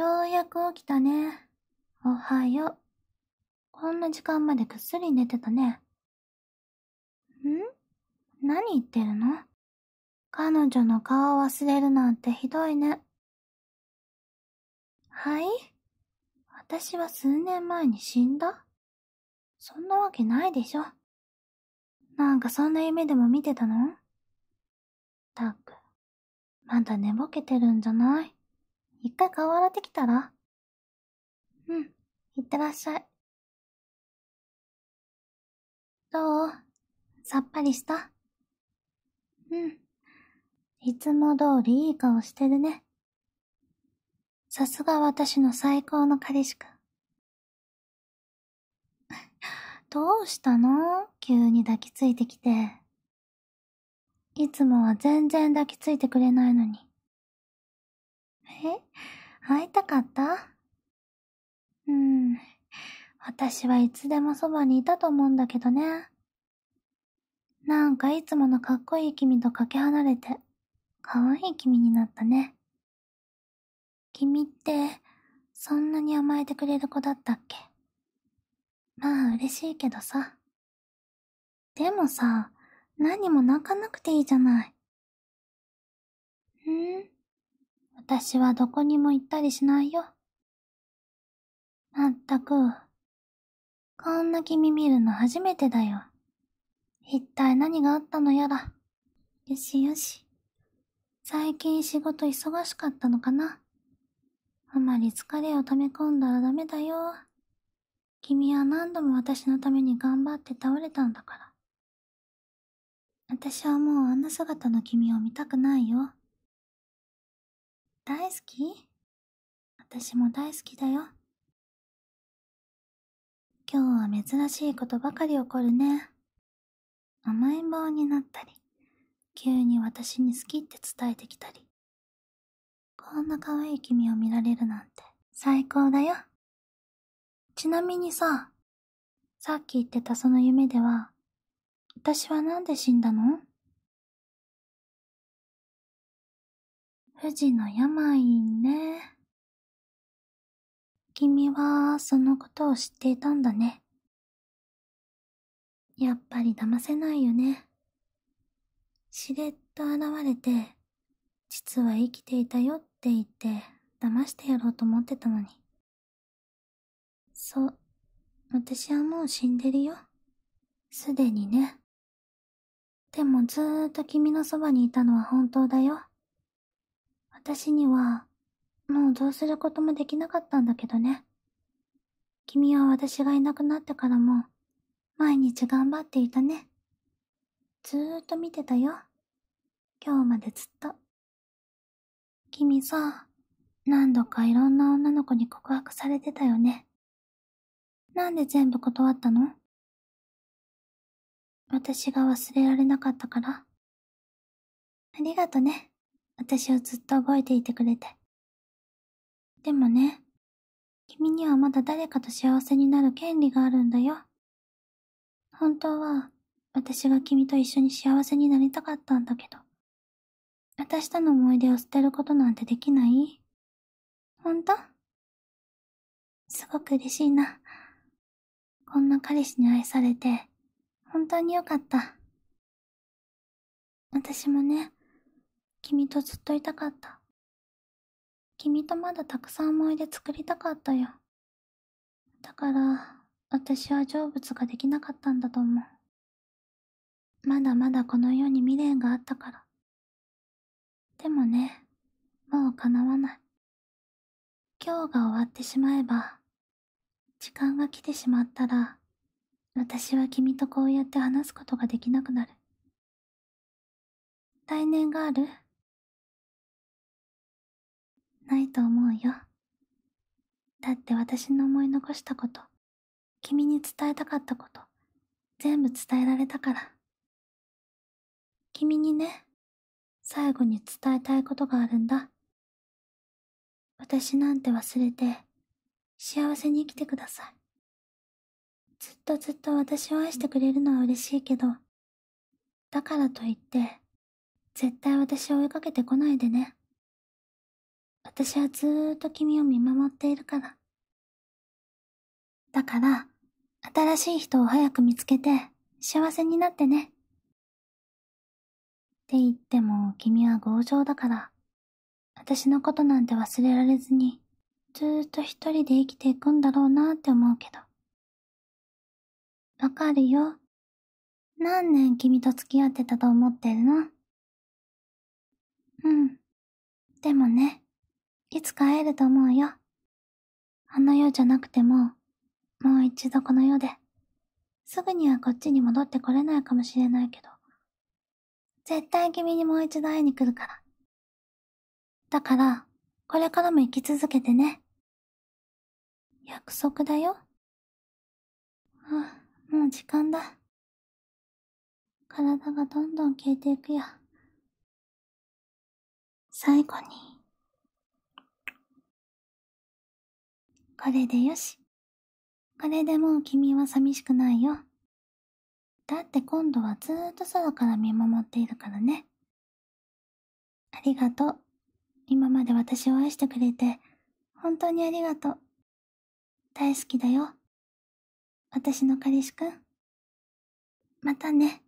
ようやく起きたね。おはよう。こんな時間までぐっすり寝てたね。ん何言ってるの彼女の顔忘れるなんてひどいね。はい私は数年前に死んだそんなわけないでしょ。なんかそんな夢でも見てたのたく、まだ寝ぼけてるんじゃない一回顔洗ってきたらうん、いってらっしゃい。どうさっぱりしたうん。いつも通りいい顔してるね。さすが私の最高の彼氏くん。どうしたの急に抱きついてきて。いつもは全然抱きついてくれないのに。え会いたかったうん。私はいつでもそばにいたと思うんだけどね。なんかいつものかっこいい君とかけ離れて、かわいい君になったね。君って、そんなに甘えてくれる子だったっけまあ嬉しいけどさ。でもさ、何も泣かなくていいじゃない。ん私はどこにも行ったりしないよ。まったく、こんな君見るの初めてだよ。一体何があったのやら。よしよし。最近仕事忙しかったのかなあまり疲れを溜め込んだらダメだよ。君は何度も私のために頑張って倒れたんだから。私はもうあんな姿の君を見たくないよ。大好き私も大好きだよ。今日は珍しいことばかり起こるね。甘えん坊になったり、急に私に好きって伝えてきたり。こんな可愛い君を見られるなんて最高だよ。ちなみにさ、さっき言ってたその夢では、私はなんで死んだの富士の病ね。君はそのことを知っていたんだね。やっぱり騙せないよね。しれっと現れて、実は生きていたよって言って騙してやろうと思ってたのに。そう、私はもう死んでるよ。すでにね。でもずーっと君のそばにいたのは本当だよ。私には、もうどうすることもできなかったんだけどね。君は私がいなくなってからも、毎日頑張っていたね。ずーっと見てたよ。今日までずっと。君さ、何度かいろんな女の子に告白されてたよね。なんで全部断ったの私が忘れられなかったから。ありがとね。私をずっと覚えていてくれて。でもね、君にはまだ誰かと幸せになる権利があるんだよ。本当は、私が君と一緒に幸せになりたかったんだけど。私との思い出を捨てることなんてできない本当すごく嬉しいな。こんな彼氏に愛されて、本当によかった。私もね、君とずっといたかった君とまだたくさん思い出作りたかったよだから私は成仏ができなかったんだと思うまだまだこの世に未練があったからでもねもう叶わない今日が終わってしまえば時間が来てしまったら私は君とこうやって話すことができなくなる来年があるないと思うよだって私の思い残したこと君に伝えたかったこと全部伝えられたから君にね最後に伝えたいことがあるんだ私なんて忘れて幸せに生きてくださいずっとずっと私を愛してくれるのは嬉しいけどだからといって絶対私を追いかけてこないでね私はずーっと君を見守っているから。だから、新しい人を早く見つけて、幸せになってね。って言っても君は強情だから、私のことなんて忘れられずに、ずーっと一人で生きていくんだろうなって思うけど。わかるよ。何年君と付き合ってたと思ってるのうん。でもね、いつか会えると思うよ。あの世じゃなくても、もう一度この世で。すぐにはこっちに戻ってこれないかもしれないけど。絶対君にもう一度会いに来るから。だから、これからも生き続けてね。約束だよ。あ、もう時間だ。体がどんどん消えていくよ。最後に。これでよし。これでもう君は寂しくないよ。だって今度はずーっと空から見守っているからね。ありがとう。今まで私を愛してくれて、本当にありがとう。大好きだよ。私の彼氏くん。またね。